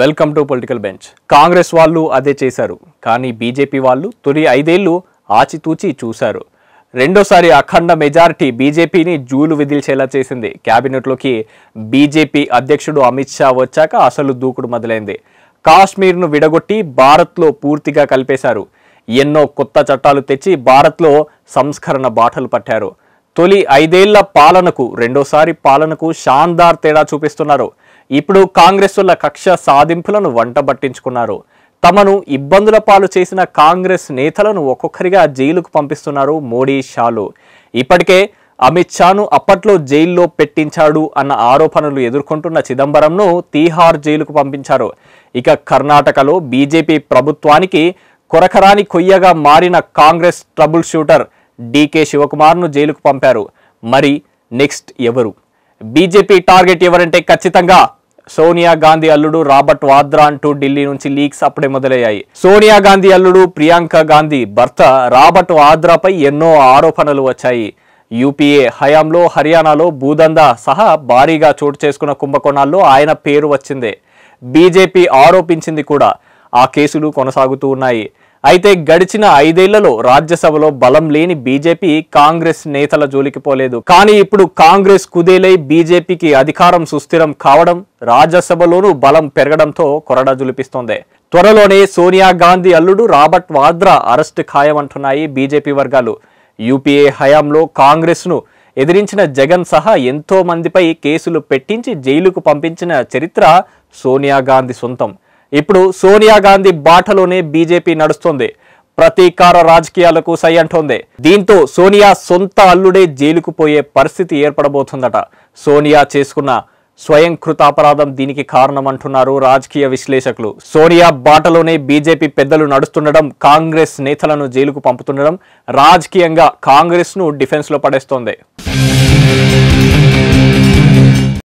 welcome to political bench Congress వాళ్ళు అదే చేశారు కానీ బీజేపీ వాళ్ళు తొలి ఐదేళ్లు ఆచితూచి చూశారు రెండోసారి అఖండ మెజారిటీ బీజేపీని జూలు విధిల్చేలా చేసింది క్యాబినెట్లోకి బీజేపీ అధ్యక్షుడు అమిత్ షా వచ్చాక అసలు దూకుడు మొదలైంది కాశ్మీర్ను విడగొట్టి భారత్లో పూర్తిగా కలిపేశారు ఎన్నో కొత్త చట్టాలు తెచ్చి భారత్లో సంస్కరణ బాటలు పట్టారు తొలి ఐదేళ్ల పాలనకు రెండోసారి పాలనకు షాందార్ తేడా చూపిస్తున్నారు ఇప్పుడు కాంగ్రెస్ కక్ష సాధింపులను వంట పట్టించుకున్నారు తమను ఇబ్బందుల పాలు చేసిన కాంగ్రెస్ నేతలను ఒక్కొక్కరిగా జైలుకు పంపిస్తున్నారు మోడీ షాలు ఇప్పటికే అమిత్ షాను అప్పట్లో జైల్లో పెట్టించాడు అన్న ఆరోపణలు ఎదుర్కొంటున్న చిదంబరంను తీహార్ జైలుకు పంపించారు ఇక కర్ణాటకలో బీజేపీ ప్రభుత్వానికి కొరకరాని కొయ్యగా మారిన కాంగ్రెస్ ట్రబుల్ షూటర్ డీకే శివకుమార్ను జైలుకు పంపారు మరి నెక్స్ట్ ఎవరు బీజేపీ టార్గెట్ ఎవరంటే ఖచ్చితంగా సోనియా గాంధీ అల్లుడు రాబర్ట్ వాద్రా అంటూ ఢిల్లీ నుంచి లీక్స్ అప్పుడే మొదలయ్యాయి సోనియా గాంధీ అల్లుడు ప్రియాంక గాంధీ భర్త రాబర్ట్ వాద్రాపై ఎన్నో ఆరోపణలు వచ్చాయి యూపీఏ హయాంలో హర్యానాలో భూదందా సహా భారీగా చోటు చేసుకున్న కుంభకోణాల్లో ఆయన పేరు వచ్చిందే బీజేపీ ఆరోపించింది కూడా ఆ కేసులు కొనసాగుతూ ఉన్నాయి అయితే గడిచిన ఐదేళ్లలో రాజ్యసభలో బలం లేని బీజేపీ కాంగ్రెస్ నేతల జోలికి పోలేదు కానీ ఇప్పుడు కాంగ్రెస్ కుదేలై బీజేపీకి అధికారం సుస్థిరం కావడం రాజ్యసభలోనూ బలం పెరగడంతో కొరడా జులిపిస్తోంది త్వరలోనే సోనియా గాంధీ అల్లుడు రాబర్ట్ వాద్రా అరెస్ట్ ఖాయమంటున్నాయి బీజేపీ వర్గాలు యూపీఏ హయాంలో కాంగ్రెస్ను ఎదిరించిన జగన్ సహా ఎంతో మందిపై కేసులు పెట్టించి జైలుకు పంపించిన చరిత్ర సోనియా గాంధీ సొంతం ఇప్పుడు సోనియా గాంధీ బాటలోనే బీజేపీ నడుస్తోంది ప్రతీకార రాజకీయాలకు సై అంటోంది దీంతో సోనియా సొంత అల్లుడే జైలుకు పోయే పరిస్థితి ఏర్పడబోతుందట సోనియా చేసుకున్న స్వయం అపరాధం దీనికి కారణం అంటున్నారు రాజకీయ విశ్లేషకులు సోనియా బాటలోనే బీజేపీ పెద్దలు నడుస్తుండడం కాంగ్రెస్ నేతలను జైలుకు పంపుతుండడం రాజకీయంగా కాంగ్రెస్ను డిఫెన్స్లో పడేస్తోంది